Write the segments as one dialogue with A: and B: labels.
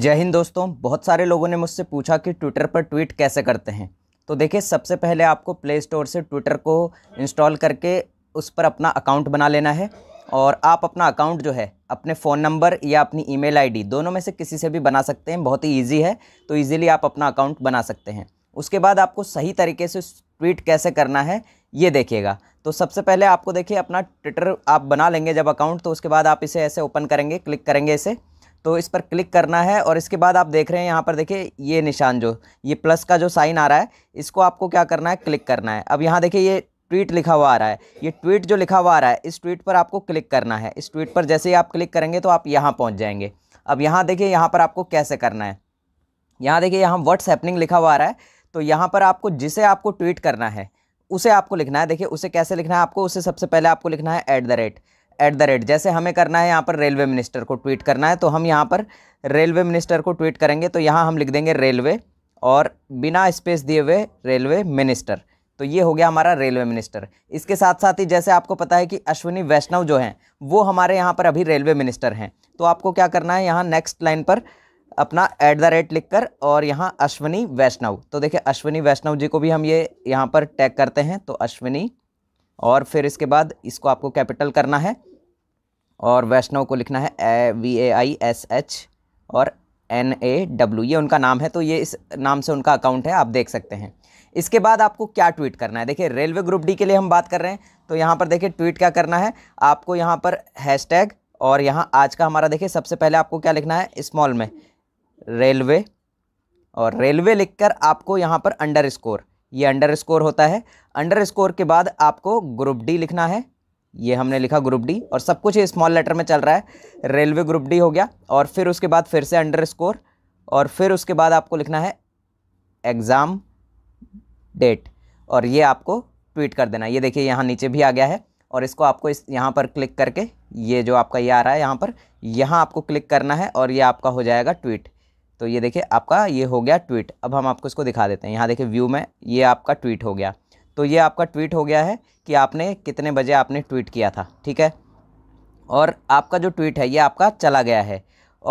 A: जय हिंद दोस्तों बहुत सारे लोगों ने मुझसे पूछा कि ट्विटर पर ट्वीट कैसे करते हैं तो देखिए सबसे पहले आपको प्ले स्टोर से ट्विटर को इंस्टॉल करके उस पर अपना अकाउंट बना लेना है और आप अपना अकाउंट जो है अपने फ़ोन नंबर या अपनी ईमेल आईडी दोनों में से किसी से भी बना सकते हैं बहुत ही ईजी है तो ईज़िली आप अपना अकाउंट बना सकते हैं उसके बाद आपको सही तरीके से ट्वीट कैसे करना है ये देखिएगा तो सबसे पहले आपको देखिए अपना ट्विटर आप बना लेंगे जब अकाउंट तो उसके बाद आप इसे ऐसे ओपन करेंगे क्लिक करेंगे इसे तो इस पर क्लिक करना है और इसके बाद आप देख रहे हैं यहाँ पर देखिए ये निशान जो ये प्लस का जो साइन आ रहा है इसको आपको क्या करना है क्लिक करना है अब यहाँ देखिए ये ट्वीट लिखा हुआ आ रहा है ये ट्वीट जो लिखा हुआ आ रहा है इस ट्वीट पर आपको क्लिक करना है इस ट्वीट पर जैसे ही आप क्लिक करेंगे तो आप यहाँ पहुँच जाएंगे अब यहाँ देखिए यहाँ पर आपको कैसे करना है यहाँ देखिए यहाँ व्हाट्स हैपनिंग लिखा हुआ आ रहा है तो यहाँ पर आपको जिसे आपको ट्वीट करना है उसे आपको लिखना है देखिए उसे कैसे लिखना है आपको उसे सबसे पहले आपको लिखना है at the rate at the rate जैसे हमें करना है यहाँ पर रेलवे मिनिस्टर को ट्वीट करना है तो हम यहाँ पर रेलवे मिनिस्टर को ट्वीट करेंगे तो यहाँ हम लिख देंगे रेलवे और बिना स्पेस दिए हुए रेलवे मिनिस्टर तो ये हो गया हमारा रेलवे मिनिस्टर इसके साथ साथ ही जैसे आपको पता है कि अश्विनी वैष्णव जो हैं वो हमारे यहाँ पर अभी रेलवे मिनिस्टर हैं तो आपको क्या करना है यहाँ नेक्स्ट लाइन पर अपना एट द रेट लिख कर और यहाँ अश्विनी वैष्णव तो देखिए अश्विनी वैष्णव जी को भी हम ये यहाँ पर टैग करते हैं तो अश्विनी और फिर इसके बाद इसको आपको कैपिटल करना है और वैष्णव को लिखना है A V A I S H और एन ए डब्ल्यू ये उनका नाम है तो ये इस नाम से उनका अकाउंट है आप देख सकते हैं इसके बाद आपको क्या ट्वीट करना है देखिए रेलवे ग्रुप डी के लिए हम बात कर रहे हैं तो यहाँ पर देखिए ट्वीट क्या करना है आपको यहाँ पर हैशटैग और यहाँ आज का हमारा देखिए सबसे पहले आपको क्या लिखना है स्मॉल में रेलवे और रेलवे लिखकर आपको यहाँ पर अंडर स्कोर ये अंडर स्कोर होता है अंडर स्कोर के बाद आपको ग्रुप डी लिखना है ये हमने लिखा ग्रुप डी और सब कुछ स्मॉल लेटर में चल रहा है रेलवे ग्रुप डी हो गया और फिर उसके बाद फिर से अंडर स्कोर और फिर उसके बाद आपको लिखना है एग्ज़ाम डेट और ये आपको ट्वीट कर देना ये देखिए यहाँ नीचे भी आ गया है और इसको आपको इस यहाँ पर क्लिक करके ये जो आपका ये आ रहा है यहाँ पर यहाँ आपको क्लिक करना है और ये आपका हो जाएगा ट्वीट तो ये देखिए आपका ये हो गया ट्वीट अब हम आपको इसको दिखा देते हैं यहाँ देखिए व्यू में ये आपका ट्वीट हो गया तो ये आपका ट्वीट हो गया है कि आपने कितने बजे आपने ट्वीट किया था ठीक है और आपका जो ट्वीट है ये आपका चला गया है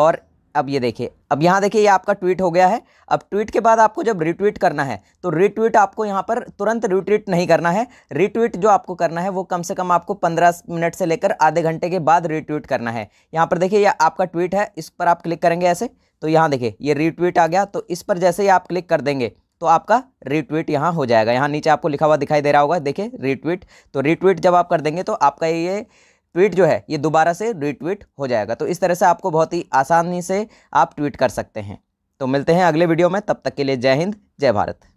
A: और अब ये देखिए अब यहाँ देखिए ये आपका ट्वीट हो गया है अब ट्वीट के बाद आपको जब रीट्वीट करना है तो रीट्वीट आपको यहाँ पर तुरंत रीट्वीट नहीं करना है रीट्वीट जो आपको करना है वो कम से कम आपको 15 मिनट से लेकर आधे घंटे के बाद रीट्वीट करना है यहाँ पर देखिए ये आपका ट्वीट है इस पर आप क्लिक करेंगे ऐसे तो यहाँ देखिए ये रीट्वीट आ गया तो इस पर जैसे ही आप क्लिक कर देंगे तो आपका रीट्वीट यहाँ हो जाएगा यहाँ नीचे आपको लिखा हुआ दिखाई दे रहा होगा देखिए रीट्वीट तो रीट्वीट जब आप कर देंगे तो आपका ये ट्वीट जो है ये दोबारा से रीट्वीट हो जाएगा तो इस तरह से आपको बहुत ही आसानी से आप ट्वीट कर सकते हैं तो मिलते हैं अगले वीडियो में तब तक के लिए जय हिंद जय भारत